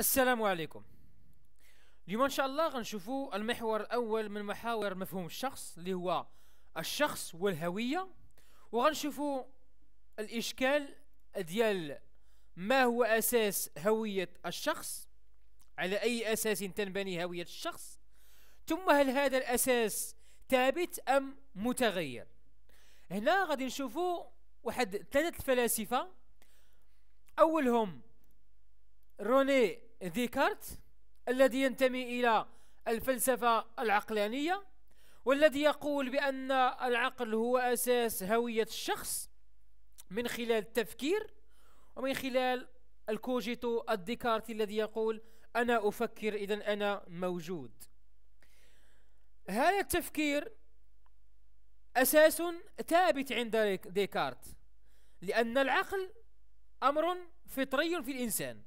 السلام عليكم اليوم ان شاء الله غنشوفوا المحور الاول من محاور مفهوم الشخص اللي هو الشخص والهويه وغنشوفوا الاشكال ديال ما هو اساس هويه الشخص على اي اساس تنبني هويه الشخص ثم هل هذا الاساس ثابت ام متغير هنا غادي نشوفوا واحد ثلاثه فلاسفه اولهم روني ديكارت الذي ينتمي إلى الفلسفة العقلانية والذي يقول بأن العقل هو أساس هوية الشخص من خلال التفكير ومن خلال الكوجيتو الديكارتي الذي يقول أنا أفكر إذا أنا موجود هذا التفكير أساس ثابت عند ديكارت لأن العقل أمر فطري في الإنسان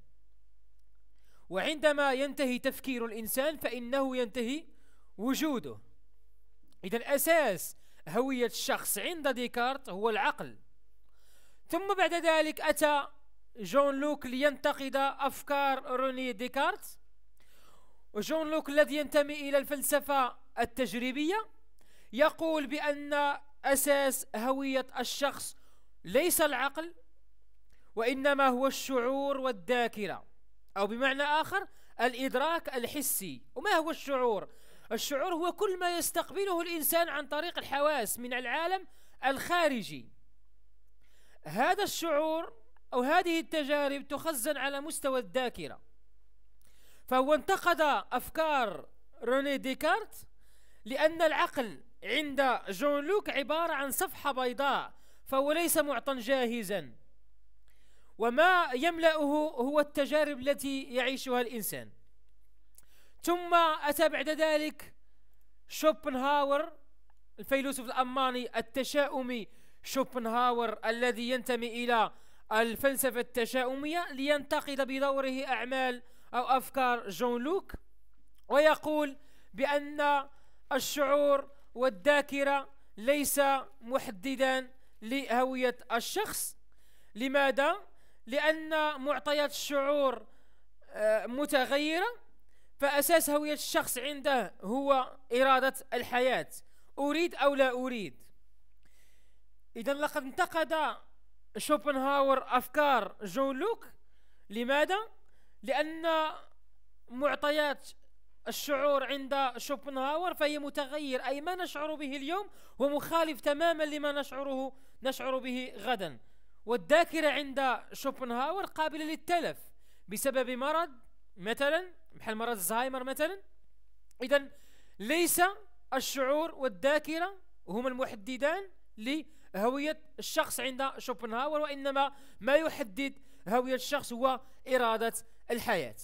وعندما ينتهي تفكير الإنسان فإنه ينتهي وجوده إذا أساس هوية الشخص عند ديكارت هو العقل ثم بعد ذلك أتى جون لوك لينتقد أفكار روني ديكارت وجون لوك الذي ينتمي إلى الفلسفة التجريبية يقول بأن أساس هوية الشخص ليس العقل وإنما هو الشعور والذاكرة أو بمعنى آخر الإدراك الحسي وما هو الشعور؟ الشعور هو كل ما يستقبله الإنسان عن طريق الحواس من العالم الخارجي هذا الشعور أو هذه التجارب تخزن على مستوى الذاكرة فهو انتقد أفكار روني ديكارت لأن العقل عند جون لوك عبارة عن صفحة بيضاء فهو ليس معطى جاهزاً وما يملأه هو التجارب التي يعيشها الإنسان ثم أتى بعد ذلك شوبنهاور الفيلسوف الألماني التشاؤمي شوبنهاور الذي ينتمي إلى الفلسفة التشاؤمية لينتقد بدوره أعمال أو أفكار جون لوك ويقول بأن الشعور والذاكرة ليس محددا لهوية الشخص لماذا؟ لأن معطيات الشعور آه، متغيرة فأساس هوية الشخص عنده هو إرادة الحياة أريد أو لا أريد إذا لقد انتقد شوبنهاور أفكار جون لوك لماذا؟ لأن معطيات الشعور عند شوبنهاور فهي متغير أي ما نشعر به اليوم ومخالف تماما لما نشعره نشعر به غدا والذاكرة عند شوبنهاور قابلة للتلف بسبب مرض مثلا بحال مرض الزهايمر مثلا إذا ليس الشعور والذاكرة هما المحددان لهوية الشخص عند شوبنهاور وإنما ما يحدد هوية الشخص هو إرادة الحياة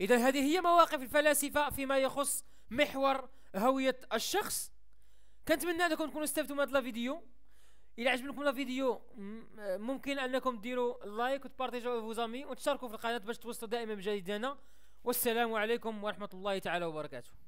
إذا هذه هي مواقف الفلاسفة فيما يخص محور هوية الشخص كنتمنى انكم تكونوا استفدتوا من هذا الفيديو الى عجبكم فيديو ممكن انكم ديروا لايك وتبارطيجوه فوزامي وتشاركوا في القناه باش توصلوا دائما بجديدنا والسلام عليكم ورحمه الله تعالى وبركاته